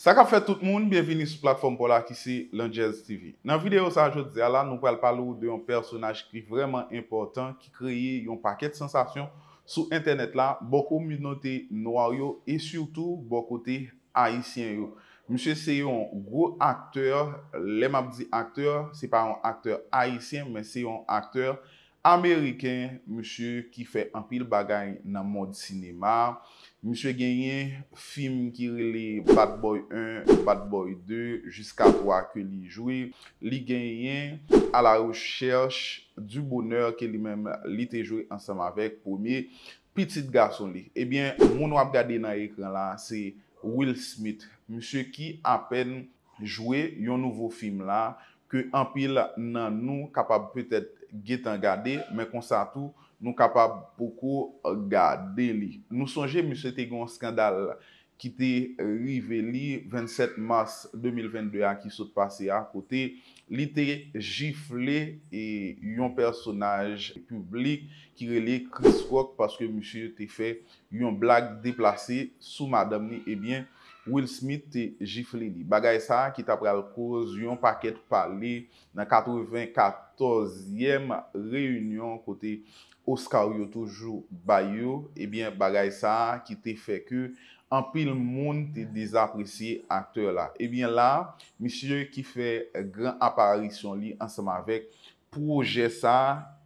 Sa ka fè tout moun, bienveni sou platform pou la ki se Lunges TV. Nan videyo sa, jote zè la, nou pral palou de yon personaj ki vreman important ki kreye yon paket sensasyon sou internet la, bo komunote noa yo, e surtout bo kote Haitien yo. Mise se yon gro akteur, lemabdi akteur, se pa yon akteur Haitien, men se yon akteur, Ameriken, msye ki fe ampil bagay nan mod sinema, msye genyen film ki rele Bad Boy 1, Bad Boy 2, jiska 3 ke li jwe, li genyen a la recherche du boner ke li menm li te jwe ansam avek pou mi, pitit gason li. Ebyen, eh moun wap gade nan ekran la, se Will Smith, msye ki apen jwe yon nouvo film la, ke ampil nan nou kapab petet ge tan gade men konsa tou nou kapab pokou gade li. Nou sonje msè te gwen skandal ki te rive li 27 mars 2022 an ki sot pase a kote li te jifle e yon personaj publik ki rele Chris Kwok paske msè te fe yon blag deplase sou madame ni ebyen eh Will Smith te jifle li. Bagay sa ki ta pral kouz yon paket pali nan 94 yem reyunyon kote Oscar yotoujou bayou. Ebyen bagay sa ki te feke anpil moun te desapresye akte la. Ebyen la, misye ki fe gran aparisyon li ansama vek proje sa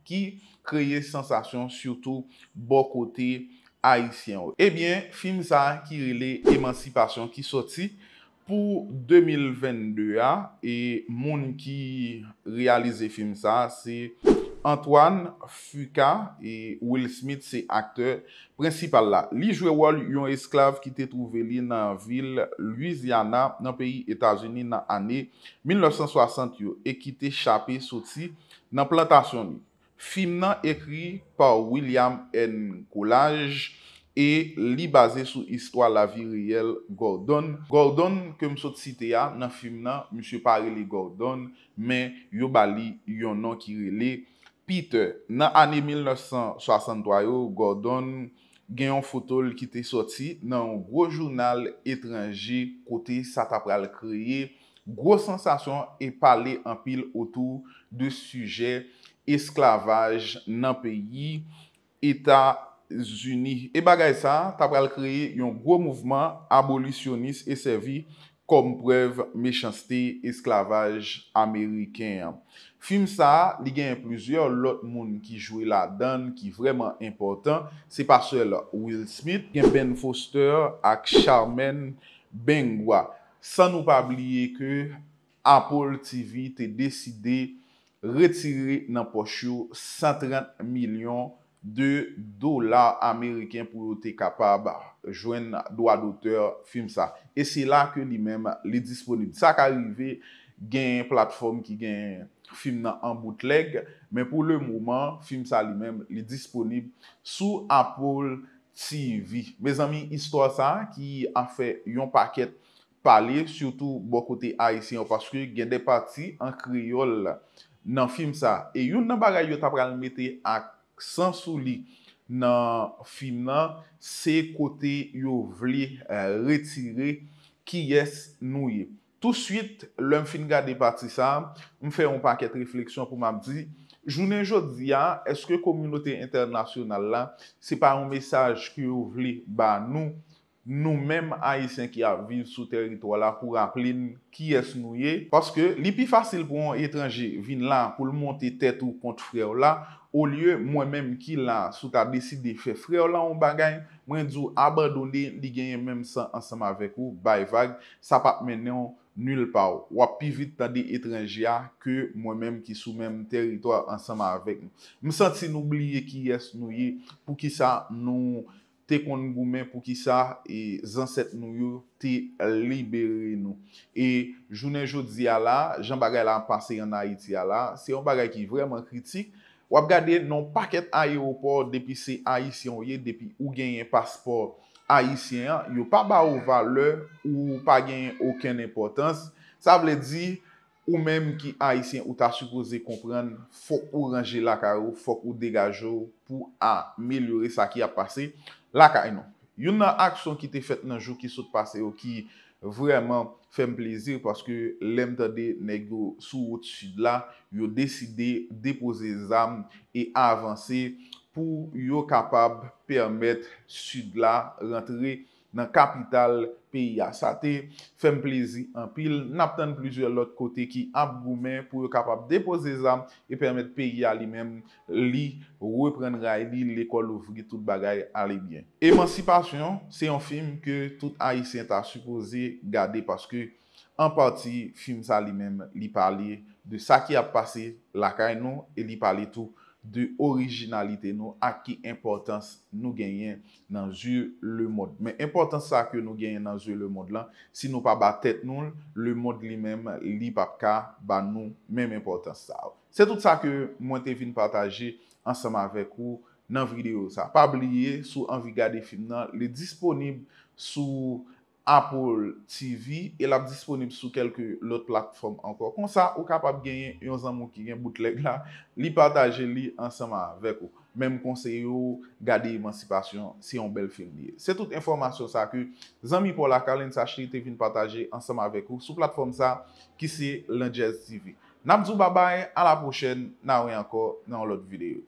ki kreye sensasyon syoutou bo kote yon. Ebyen, eh film sa ki rele Emancipation ki soti pou 2022 a e moun ki realize film sa se Antoine Fuca e Will Smith se akteur prinsipal la. Li jwe wal yon esklav ki te trouve li nan vil Louisiana nan peyi Etasuni nan ane 1961 e ki te chapi soti nan plantasyon ni. Fim nan ekri pa William N. Collage e li baze sou istwa la vi riyel Gordon. Gordon kem sot site ya nan film nan M. Parili Gordon men yo bali yon nan ki rile Peter. Nan ane 1963, Gordon gen yon fotol ki te soti nan un gro jounal etranji kote satapral kreye. Gro sensasyon e pale anpil otou de sujè esklavaj nan peyi Etat Zuni. E bagay sa, ta pral kreye yon gro mouvman abolisyonist e servi kom prev mechansite esklavaj Ameriken. Fim sa, li gen yon plizye, lot moun ki jwe la dan ki vreman important, se pa sel Will Smith, gen Ben Foster ak Charmaine Bengwa. San nou pa bliye ke Apple TV te deside Retire nan pochou 130 milyon de dolar Ameriken pou yo te kapab jwen do adoteur Fimsa. E se la ke li menm li disponib. Sa ka li ve gen platform ki gen Fimna an boutleg. Men pou le mouman Fimsa li menm li disponib sou Apple TV. Me zami, istwa sa ki an fe yon paket paleb. Siyoutou bo kote Aisyen. Paske gen de pati an kriol Fimsa. Nan film sa, e yon nan bagay yo tap pral mette ak sansou li nan film nan, se kote yo vli eh, retire ki yes nouye. Tout suite, lèm fin ga depati sa, m fe yon paket refleksyon pou m ap di, jounen jo diyan, eske kominote internasyonal la, se pa yon mesaj ki yo vli ba nou, Nou menm a yisen ki a vin sou teritwa la pou rappelin ki yes nou ye. Paske li pi fasil pou yon etranje vin la pou l monti tet ou konti freo la. Ou liye mwen menm ki la sou ta deside fe freo la ou bagay. Mwen dzo abadonde di genye menm sa ansama vek ou bay vag. Sa pat mennen nul pa ou. Ou api vit ta de etranje ya ke mwen menm ki sou menm teritwa ansama vek. Mwen senti nou blye ki yes nou ye pou ki sa nou... te kon ngoumen pou ki sa e zanset nou yo te libere nou. E jounen jo di ala, jan bagay la an pase yon Haiti ala, se yon bagay ki vreman kritik, wap gade non paket aéroport depi se Haitian ye, depi ou genyen pasport Haitian, yo pa ba ou vale ou pa genyen ouken importans, sa vle di ou menm ki Haitian ou ta supoze kompren fok ou range lakaro, fok ou degajo pou amelyore sa ki a pase, La ka yon. Yon nan aksyon ki te fet nan jou ki sot pase yo ki vreman fem plezir paske lem tade negdo sou wot sud la yo deside depoze zam e avanse pou yo kapab permet sud la rentre nan kapital P.I.A. Sa te fem plezi an pil, nap ten plijou elot kote ki ap goumen pou e kapap depoze za e permette P.I.A. li men li repren ray li, le kol ouvri tout bagay alebyen. Emancipasyon, se yon film ke tout A.I.S.S. a suppoze gade paske an pati film sa li men li pale de sa ki ap pase la kay nou e li pale tou de orijinalite nou a ki importans nou genyen nan ju le mod. Men importans sa ke nou genyen nan ju le mod lan, si nou pa ba tet nou, le mod li menm li pa ka ba nou menm importans sa ou. Se tout sa ke mwen te vin pataje ansama vek ou nan video sa. Pa bliye sou Anviga Defi nan le disponib sou... Apple TV, el ap disponib sou kelke lout platform anko. Kon sa, ou kapap genyen yon zanmou ki gen bootleg la, li pataje li ansama vek ou. Mem konseyo, gade emancipasyon si yon bel film ye. Se tout informasyon sa ke, zanmi pou la kalen sa chri te vin pataje ansama vek ou sou platform sa ki se Lunges TV. Nabzou babay, ala pochen, na ou enko nan lout videyo.